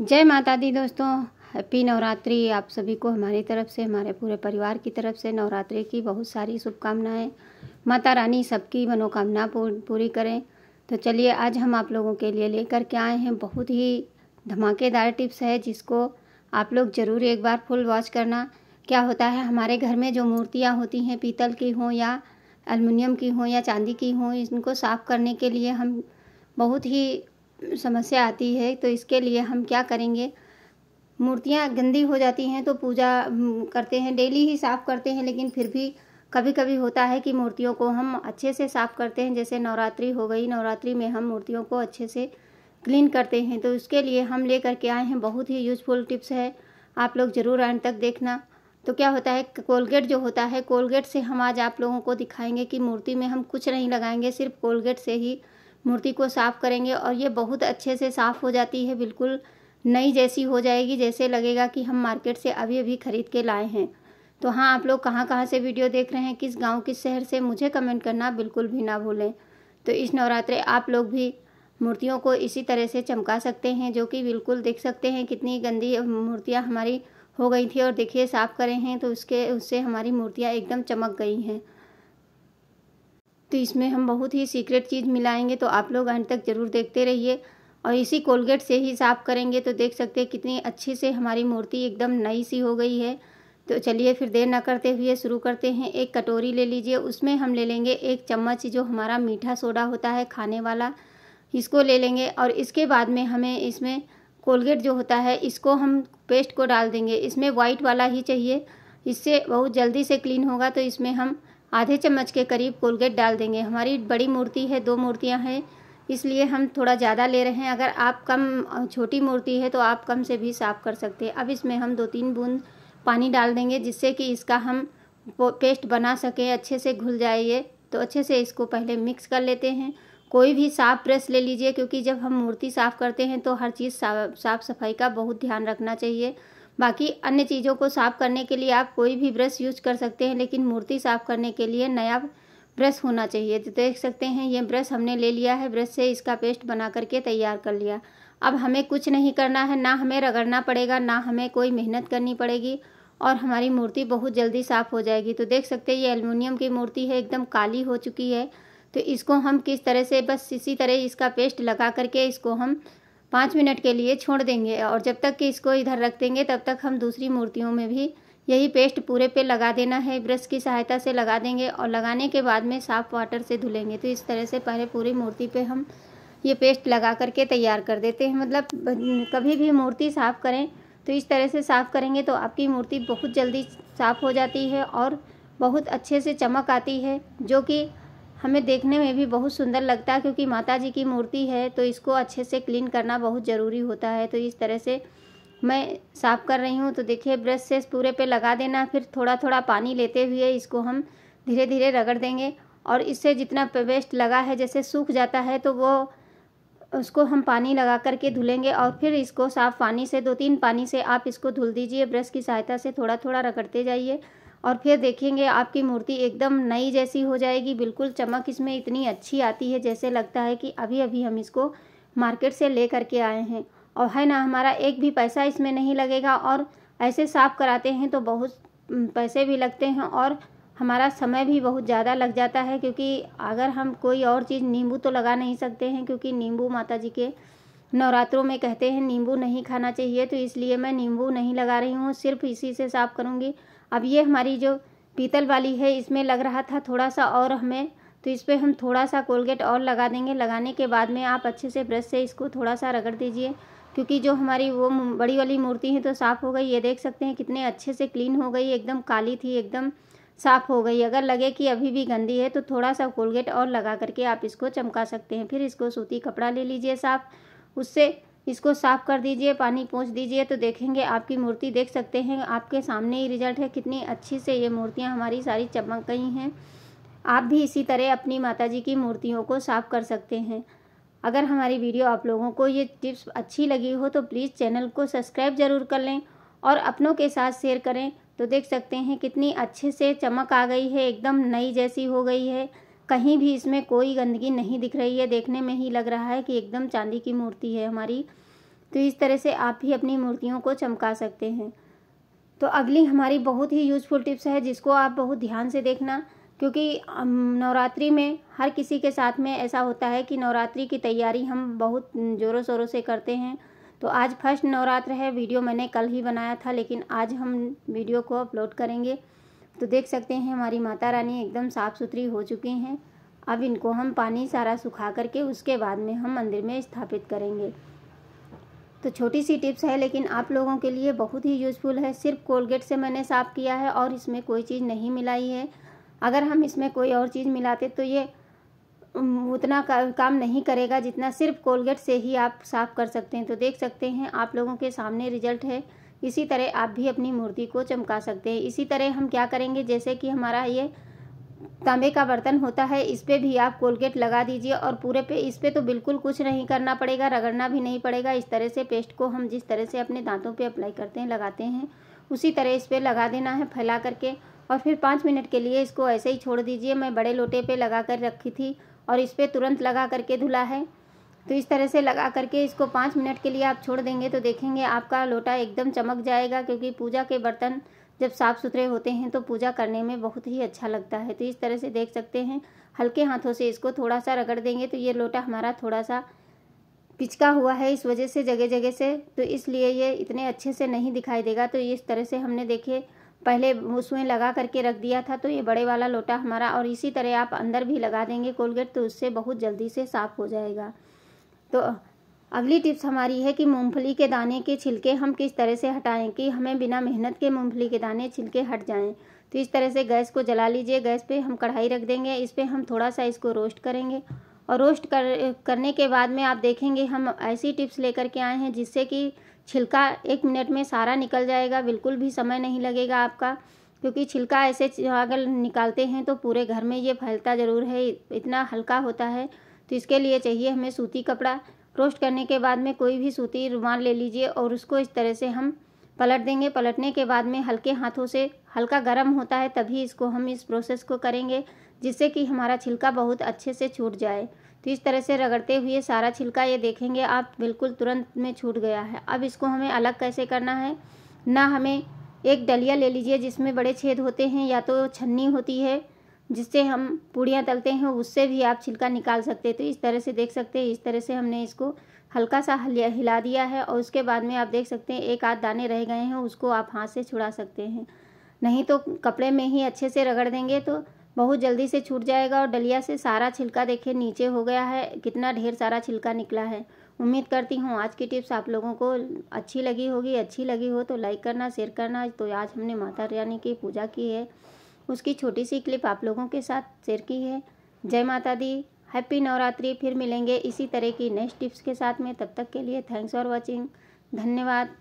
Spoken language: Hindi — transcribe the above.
जय माता दी दोस्तों हैप्पी नवरात्रि आप सभी को हमारी तरफ से हमारे पूरे परिवार की तरफ से नवरात्रि की बहुत सारी शुभकामनाएं माता रानी सबकी मनोकामना पूरी करें तो चलिए आज हम आप लोगों के लिए लेकर के आए हैं बहुत ही धमाकेदार टिप्स है जिसको आप लोग ज़रूर एक बार फुल वॉच करना क्या होता है हमारे घर में जो मूर्तियाँ होती हैं पीतल की हों या अलमुनियम की हों या चांदी की हों इनको साफ़ करने के लिए हम बहुत ही समस्या आती है तो इसके लिए हम क्या करेंगे मूर्तियाँ गंदी हो जाती हैं तो पूजा हम्म, करते हैं डेली ही साफ़ करते हैं लेकिन फिर भी कभी कभी होता है कि मूर्तियों को हम अच्छे से साफ़ करते हैं जैसे नवरात्रि हो गई नवरात्रि में हम मूर्तियों को अच्छे से क्लीन करते हैं तो इसके लिए हम ले करके आए हैं बहुत ही यूजफुल टिप्स है आप लोग ज़रूर एंड तक देखना तो क्या होता है कोलगेट जो होता है कोलगेट से हम आज आप लोगों को दिखाएंगे कि मूर्ति में हम कुछ नहीं लगाएंगे सिर्फ कोलगेट से ही मूर्ति को साफ़ करेंगे और ये बहुत अच्छे से साफ़ हो जाती है बिल्कुल नई जैसी हो जाएगी जैसे लगेगा कि हम मार्केट से अभी अभी ख़रीद के लाए हैं तो हाँ आप लोग कहाँ कहाँ से वीडियो देख रहे हैं किस गांव किस शहर से मुझे कमेंट करना बिल्कुल भी ना भूलें तो इस नवरात्रे आप लोग भी मूर्तियों को इसी तरह से चमका सकते हैं जो कि बिल्कुल देख सकते हैं कितनी गंदी मूर्तियाँ हमारी हो गई थी और देखिए साफ़ करें हैं तो उसके उससे हमारी मूर्तियाँ एकदम चमक गई हैं तो इसमें हम बहुत ही सीक्रेट चीज़ मिलाएंगे तो आप लोग अंत तक ज़रूर देखते रहिए और इसी कोलगेट से ही साफ़ करेंगे तो देख सकते हैं कितनी अच्छे से हमारी मूर्ति एकदम नई सी हो गई है तो चलिए फिर देर ना करते हुए शुरू करते हैं एक कटोरी ले लीजिए उसमें हम ले लेंगे एक चम्मच जो हमारा मीठा सोडा होता है खाने वाला इसको ले लेंगे और इसके बाद में हमें इसमें कोलगेट जो होता है इसको हम पेस्ट को डाल देंगे इसमें वाइट वाला ही चाहिए इससे बहुत जल्दी से क्लीन होगा तो इसमें हम आधे चम्मच के करीब कोलगेट डाल देंगे हमारी बड़ी मूर्ति है दो मूर्तियाँ हैं इसलिए हम थोड़ा ज़्यादा ले रहे हैं अगर आप कम छोटी मूर्ति है तो आप कम से भी साफ़ कर सकते हैं अब इसमें हम दो तीन बूंद पानी डाल देंगे जिससे कि इसका हम पेस्ट बना सकें अच्छे से घुल जाए ये तो अच्छे से इसको पहले मिक्स कर लेते हैं कोई भी साफ प्रेस ले लीजिए क्योंकि जब हम मूर्ति साफ़ करते हैं तो हर चीज़ साफ सफाई का बहुत ध्यान रखना चाहिए बाकी अन्य चीज़ों को साफ़ करने के लिए आप कोई भी ब्रश यूज कर सकते हैं लेकिन मूर्ति साफ़ करने के लिए नया ब्रश होना चाहिए तो देख सकते हैं ये ब्रश हमने ले लिया है ब्रश से इसका पेस्ट बना करके तैयार कर लिया अब हमें कुछ नहीं करना है ना हमें रगड़ना पड़ेगा ना हमें कोई मेहनत करनी पड़ेगी और हमारी मूर्ति बहुत जल्दी साफ़ हो जाएगी तो देख सकते हैं ये एलमिनियम की मूर्ति है एकदम काली हो चुकी है तो इसको हम किस तरह से बस इसी तरह इसका पेस्ट लगा करके इसको हम पाँच मिनट के लिए छोड़ देंगे और जब तक कि इसको इधर रख देंगे तब तक हम दूसरी मूर्तियों में भी यही पेस्ट पूरे पे लगा देना है ब्रश की सहायता से लगा देंगे और लगाने के बाद में साफ़ वाटर से धुलेंगे तो इस तरह से पहले पूरी मूर्ति पे हम ये पेस्ट लगा करके तैयार कर देते हैं मतलब कभी भी मूर्ति साफ़ करें तो इस तरह से साफ़ करेंगे तो आपकी मूर्ति बहुत जल्दी साफ़ हो जाती है और बहुत अच्छे से चमक आती है जो कि हमें देखने में भी बहुत सुंदर लगता है क्योंकि माता जी की मूर्ति है तो इसको अच्छे से क्लीन करना बहुत ज़रूरी होता है तो इस तरह से मैं साफ़ कर रही हूँ तो देखिए ब्रश से पूरे पे लगा देना फिर थोड़ा थोड़ा पानी लेते हुए इसको हम धीरे धीरे रगड़ देंगे और इससे जितना वेस्ट लगा है जैसे सूख जाता है तो वो उसको हम पानी लगा करके धुलेंगे और फिर इसको साफ़ पानी से दो तीन पानी से आप इसको धुल दीजिए ब्रश की सहायता से थोड़ा थोड़ा रगड़ते जाइए और फिर देखेंगे आपकी मूर्ति एकदम नई जैसी हो जाएगी बिल्कुल चमक इसमें इतनी अच्छी आती है जैसे लगता है कि अभी अभी हम इसको मार्केट से ले करके आए हैं और है ना हमारा एक भी पैसा इसमें नहीं लगेगा और ऐसे साफ़ कराते हैं तो बहुत पैसे भी लगते हैं और हमारा समय भी बहुत ज़्यादा लग जाता है क्योंकि अगर हम कोई और चीज़ नींबू तो लगा नहीं सकते हैं क्योंकि नींबू माता जी के नवरात्रों में कहते हैं नींबू नहीं खाना चाहिए तो इसलिए मैं नींबू नहीं लगा रही हूँ सिर्फ इसी से साफ़ करूँगी अब ये हमारी जो पीतल वाली है इसमें लग रहा था थोड़ा सा और हमें तो इस पर हम थोड़ा सा कोलगेट और लगा देंगे लगाने के बाद में आप अच्छे से ब्रश से इसको थोड़ा सा रगड़ दीजिए क्योंकि जो हमारी वो बड़ी वाली मूर्ति है तो साफ़ हो गई ये देख सकते हैं कितने अच्छे से क्लीन हो गई एकदम काली थी एकदम साफ़ हो गई अगर लगे कि अभी भी गंदी है तो थोड़ा सा कोलगेट और लगा करके आप इसको चमका सकते हैं फिर इसको सूती कपड़ा ले लीजिए साफ उससे इसको साफ कर दीजिए पानी पोंछ दीजिए तो देखेंगे आपकी मूर्ति देख सकते हैं आपके सामने ही रिजल्ट है कितनी अच्छी से ये मूर्तियाँ हमारी सारी चमक गई हैं आप भी इसी तरह अपनी माता जी की मूर्तियों को साफ कर सकते हैं अगर हमारी वीडियो आप लोगों को ये टिप्स अच्छी लगी हो तो प्लीज़ चैनल को सब्सक्राइब ज़रूर कर लें और अपनों के साथ शेयर करें तो देख सकते हैं कितनी अच्छे से चमक आ गई है एकदम नई जैसी हो गई है कहीं भी इसमें कोई गंदगी नहीं दिख रही है देखने में ही लग रहा है कि एकदम चांदी की मूर्ति है हमारी तो इस तरह से आप भी अपनी मूर्तियों को चमका सकते हैं तो अगली हमारी बहुत ही यूज़फुल टिप्स है जिसको आप बहुत ध्यान से देखना क्योंकि नवरात्रि में हर किसी के साथ में ऐसा होता है कि नवरात्रि की तैयारी हम बहुत ज़ोरों शोरों से करते हैं तो आज फर्स्ट नवरात्र है वीडियो मैंने कल ही बनाया था लेकिन आज हम वीडियो को अपलोड करेंगे तो देख सकते हैं हमारी माता रानी एकदम साफ़ सुथरी हो चुकी हैं अब इनको हम पानी सारा सुखा करके उसके बाद में हम मंदिर में स्थापित करेंगे तो छोटी सी टिप्स है लेकिन आप लोगों के लिए बहुत ही यूज़फुल है सिर्फ कोलगेट से मैंने साफ़ किया है और इसमें कोई चीज़ नहीं मिलाई है अगर हम इसमें कोई और चीज़ मिलाते तो ये उतना काम नहीं करेगा जितना सिर्फ कोलगेट से ही आप साफ़ कर सकते हैं तो देख सकते हैं आप लोगों के सामने रिजल्ट है इसी तरह आप भी अपनी मूर्ति को चमका सकते हैं इसी तरह हम क्या करेंगे जैसे कि हमारा ये तांबे का बर्तन होता है इस पर भी आप कोलगेट लगा दीजिए और पूरे पे इस पर तो बिल्कुल कुछ नहीं करना पड़ेगा रगड़ना भी नहीं पड़ेगा इस तरह से पेस्ट को हम जिस तरह से अपने दांतों पे अप्लाई करते हैं लगाते हैं उसी तरह इस पर लगा देना है फैला करके और फिर पाँच मिनट के लिए इसको ऐसे ही छोड़ दीजिए मैं बड़े लोटे पर लगा कर रखी थी और इस पर तुरंत लगा करके धुला है तो इस तरह से लगा करके इसको पाँच मिनट के लिए आप छोड़ देंगे तो देखेंगे आपका लोटा एकदम चमक जाएगा क्योंकि पूजा के बर्तन जब साफ़ सुथरे होते हैं तो पूजा करने में बहुत ही अच्छा लगता है तो इस तरह से देख सकते हैं हल्के हाथों से इसको थोड़ा सा रगड़ देंगे तो ये लोटा हमारा थोड़ा सा पिचका हुआ है इस वजह से जगह जगह से तो इसलिए ये इतने अच्छे से नहीं दिखाई देगा तो इस तरह से हमने देखे पहले उसमें लगा करके रख दिया था तो ये बड़े वाला लोटा हमारा और इसी तरह आप अंदर भी लगा देंगे कोलगेट तो उससे बहुत जल्दी से साफ़ हो जाएगा तो अगली टिप्स हमारी है कि मूंगफली के दाने के छिलके हम किस तरह से हटाएं कि हमें बिना मेहनत के मूंगफली के दाने छिलके हट जाएं तो इस तरह से गैस को जला लीजिए गैस पे हम कढ़ाई रख देंगे इस पर हम थोड़ा सा इसको रोस्ट करेंगे और रोस्ट कर करने के बाद में आप देखेंगे हम ऐसी टिप्स लेकर के आए हैं जिससे कि छिलका एक मिनट में सारा निकल जाएगा बिल्कुल भी समय नहीं लगेगा आपका क्योंकि छिलका ऐसे अगर निकालते हैं तो पूरे घर में ये फैलता ज़रूर है इतना हल्का होता है तो इसके लिए चाहिए हमें सूती कपड़ा रोस्ट करने के बाद में कोई भी सूती रुमाल ले लीजिए और उसको इस तरह से हम पलट देंगे पलटने के बाद में हल्के हाथों से हल्का गर्म होता है तभी इसको हम इस प्रोसेस को करेंगे जिससे कि हमारा छिलका बहुत अच्छे से छूट जाए तो इस तरह से रगड़ते हुए सारा छिलका ये देखेंगे आप बिल्कुल तुरंत में छूट गया है अब इसको हमें अलग कैसे करना है ना हमें एक डलिया ले लीजिए जिसमें बड़े छेद होते हैं या तो छन्नी होती है जिससे हम पूड़ियाँ तलते हैं उससे भी आप छिलका निकाल सकते हैं तो इस तरह से देख सकते हैं इस तरह से हमने इसको हल्का सा हिला दिया है और उसके बाद में आप देख सकते हैं एक आध दाने रह गए हैं उसको आप हाथ से छुड़ा सकते हैं नहीं तो कपड़े में ही अच्छे से रगड़ देंगे तो बहुत जल्दी से छूट जाएगा और डलिया से सारा छिलका देखिए नीचे हो गया है कितना ढेर सारा छिलका निकला है उम्मीद करती हूँ आज की टिप्स आप लोगों को अच्छी लगी होगी अच्छी लगी हो तो लाइक करना शेयर करना तो आज हमने माता रानी की पूजा की है उसकी छोटी सी क्लिप आप लोगों के साथ शेयर की है जय माता दी हैप्पी नवरात्रि फिर मिलेंगे इसी तरह की नेक्स्ट टिप्स के साथ में तब तक के लिए थैंक्स फॉर वॉचिंग धन्यवाद